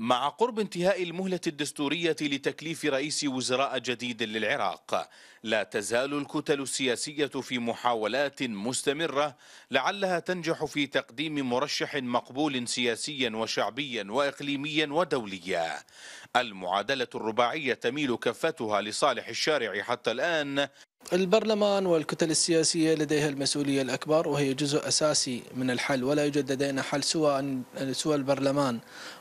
مع قرب انتهاء المهلة الدستورية لتكليف رئيس وزراء جديد للعراق لا تزال الكتل السياسية في محاولات مستمرة لعلها تنجح في تقديم مرشح مقبول سياسيا وشعبيا وإقليميا ودوليا المعادلة الرباعية تميل كفتها لصالح الشارع حتى الآن البرلمان والكتل السياسية لديها المسؤولية الأكبر وهي جزء أساسي من الحل ولا يوجد لدينا حل سوى سوى البرلمان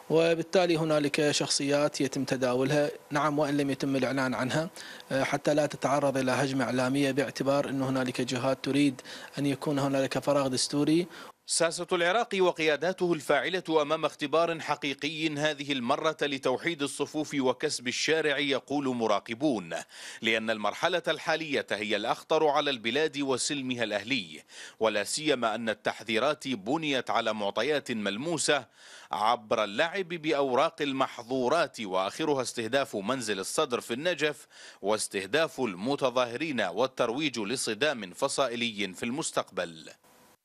وبالتالي هنالك شخصيات يتم تداولها نعم وإن لم يتم الإعلان عنها آه، حتى لا تتعرض إلى هجمة إعلامية باعتبار أن هنالك جهات تريد أن يكون هنالك فراغ دستوري ساسة العراق وقياداته الفاعلة أمام اختبار حقيقي هذه المرة لتوحيد الصفوف وكسب الشارع يقول مراقبون لأن المرحلة الحالية هي الأخطر على البلاد وسلمها الأهلي ولا سيما أن التحذيرات بنيت على معطيات ملموسة عبر اللعب بأوراق المحظورات وآخرها استهداف منزل الصدر في النجف واستهداف المتظاهرين والترويج لصدام فصائلي في المستقبل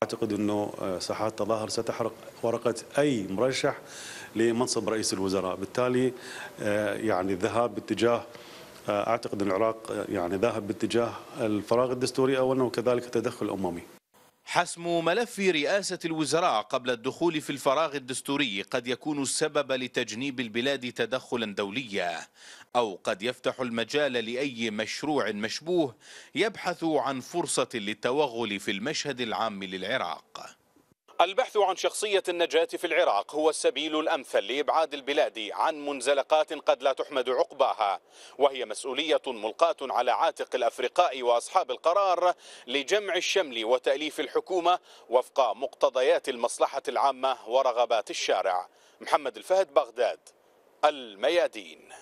أعتقد أنه آه، ساحات التظاهر ستحرق ورقة أي مرشح لمنصب رئيس الوزراء بالتالي آه، يعني الذهاب باتجاه آه، أعتقد أن العراق يعني ذاهب باتجاه الفراغ الدستوري أولا وكذلك التدخل الأممي حسم ملف رئاسة الوزراء قبل الدخول في الفراغ الدستوري قد يكون السبب لتجنيب البلاد تدخلا دوليا أو قد يفتح المجال لأي مشروع مشبوه يبحث عن فرصة للتوغل في المشهد العام للعراق البحث عن شخصية النجاة في العراق هو السبيل الأمثل لإبعاد البلاد عن منزلقات قد لا تحمد عقباها وهي مسؤولية ملقاة على عاتق الأفرقاء وأصحاب القرار لجمع الشمل وتأليف الحكومة وفق مقتضيات المصلحة العامة ورغبات الشارع محمد الفهد بغداد الميادين